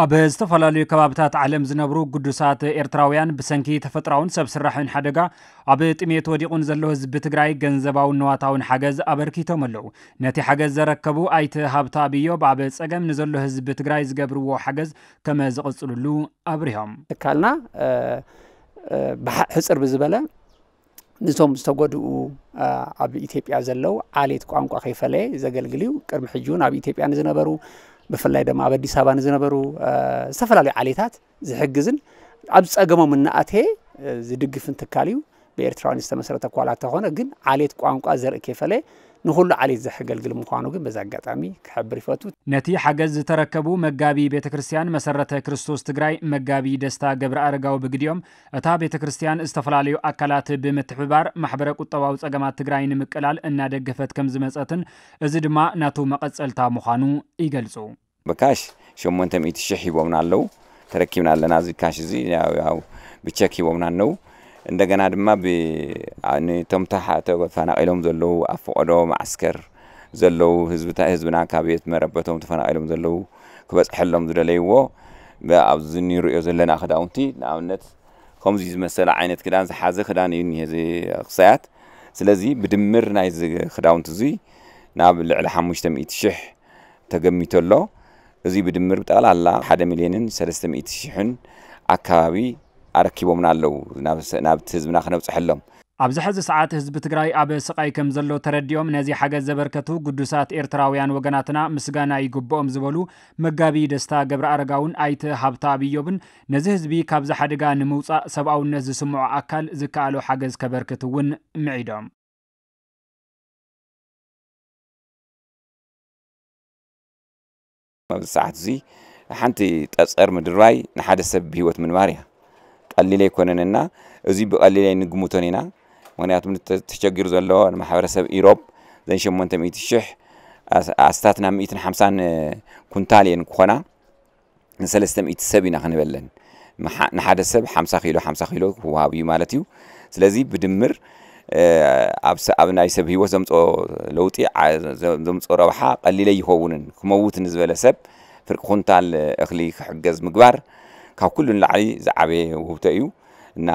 ኣብ ዝተፈላለዩ ከባብታት ዓለም ዝነብሩ ቅዱሳት ኤርትራውያን ብሰንኪ ተፈጥራውን ሰብ ስራሕን ሓደጋ ኣብ ጥሜት ወዲቑን ዘሎ ህዝቢ ትግራይ ገንዘባውን ንዋታውን ሓገዝ ኣበርኪቶም ኣለዉ ነቲ ሓገዝ ዘረከቡ ኣይተ ሃብታ ብዮብ ኣብ ፀገም ንዘሎ ህዝቢ ትግራይ ዝገብርዎ ሓገዝ ከመ ዝቕፅልሉ ኣብሪሆም ትካልና ሕፅር ብዝበለ ንቶም ዝተጎድኡ ኣብ ኢትዮጵያ ዘለው ዓሌት ቋንቋ ከይፈለየ ዘገልግል እዩ ቅድሚ ሕጂ እውን ኣብ ኢትዮጵያ ንዝነበሩ ብፍላይ ድማ ኣብ ኣዲስ ኣበባ ንዝነበሩ ዝተፈላለዩ ዓሌታት ዝሕግዝን ኣብ ፀገሞም እናኣተየ ዝድግፍን ትካል እዩ ብኤርትራውያን ዝተመሰረተ እኳ እንተኾነ ግን ዓሌት ቋንቋ ዘርኢ ከይፈለ ንኩሉ ዓሌት ዘሕገልግል ምኳኑ ግን በዛ ኣጋጣሚ ክሕብር ይፈቱ ነቲ ሓገዝ ዝተረከቡ መጋቢ ቤተ ክርስትያን መሰረተ ክርስቶስ ትግራይ መጋቢ ደስታ ገብረ ኣረጋዊ ብግድኦም እታ ቤተ ክርስትያን ዝተፈላለዩ ኣካላት ብምትሕብባር ማሕበረ ቁጠባዊ ፀገማት ትግራይ ንምቅላል እናደገፈት ከም ዝመፀትን እዚ ድማ ናቱ መቐፀልታ ምዃኑ ይገልፁ ብካሽ 800 ሂቦምና ኣለው ተረኪብና ኣለና እዚ ካሽ እዚ ብቸክ ሂቦምና ኣለው እንደገና ድማ ንቶም ተሓተ ተፈናቂሎም ዘለዉ ኣብ ፈቐዶ ማዓስከር ዘለዉ ህዝብና ካብ ቤት መረበቶም ተፈናቂሎም ዘለዉ ክበፅሐሎም ዝደለይዎ ኣብዚ ንሪኦ ዘለና ክዳውንቲ ንኣብነት ከምዚ ዝመሰለ ዓይነት ክዳን ዝሓዘ ክዳን እዩ እኒሄ ክሳያት ስለዚ ብድምር ናይዚ ክዳውንቲ እዚ ናብ ልዕሊ 500 ሽሕ ተገሚቱ ኣሎ እዚ ብድምር ብጠቕላላ 1 ሚልዮንን 300 ሽሕን ኣካባቢ ኣረኪቦምና ኣለው ናብቲ ህዝብና ክነብፅሐሎም ኣብዚ ሕዚ ሰዓት ህዝቢ ትግራይ ኣብ ስቓይ ከም ዘሎ ተረዲኦም ነዚ ሓገዝ ዘበርከቱ ጉዱሳት ኤርትራውያን ወገናትና ምስጋና ይግብኦም ዝበሉ መጋቢ ደስታ ገብረ ኣረጋውን ኣይተ ሃብታ ኣብዮብን ነዚ ህዝቢ ካብዚ ሓደጋ ንምውፃእ ሰብኣውነት ዝስምዖ ኣካል ዝከኣሎ ሓገዝ ከበርክት እውን ምዒዶም ኣብዚ ሰዓት እዚ ሓንቲ ጠፀር ምድርባይ ንሓደ ሰብ ብሂወት ምንባር እያ قليل يكوننا أزي بقليل وانا اتمنى تشجر زلوا أنا سب إيروب زين شمون تميت الشح استاتنا مئة حمسان كنتالي نكونا نسلستم إيت سبينا خنبلن نحد سب حمسة خيلو حمسة خيلو هو هابي مالتيو سلازي بدمر ኣብ ናይ ሰብ ሂወት ዘምፆ زمت ዘምፆ ረብሓ ቀሊለ ይኸውንን ክመውትን ዝበለ ሰብ ፍርቂ ኩንታል እኽሊ ክሕገዝ ምግባር ካብ ኩሉ ንላዕሊ ዝዓበየ ውህብቶ እዩ እና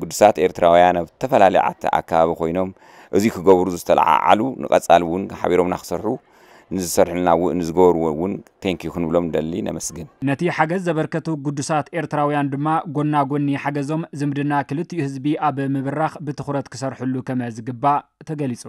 ቅዱሳት ኤርትራውያን ኣብ ዝተፈላለዩ ዓተ ኣከባቢ ኮይኖም እዚ ክገብሩ ዝተለዓዓሉ ንቐፃሊ እውን ሓቢሮምና ክሰርሑ ንዝሰርሕልና ንዝገበርዎ እውን ቴንኪ ክንብሎም ደሊ ነመስግን ነቲ ሓገዝ ዘበርከቱ ጉዱሳት ኤርትራውያን ድማ ጎና ጎኒ ሓገዞም ዝምድና ክልትኡ ህዝቢ ኣብ ምብራኽ ብትኩረት ክሰርሕሉ ከመ ዝግባእ ተገሊጹ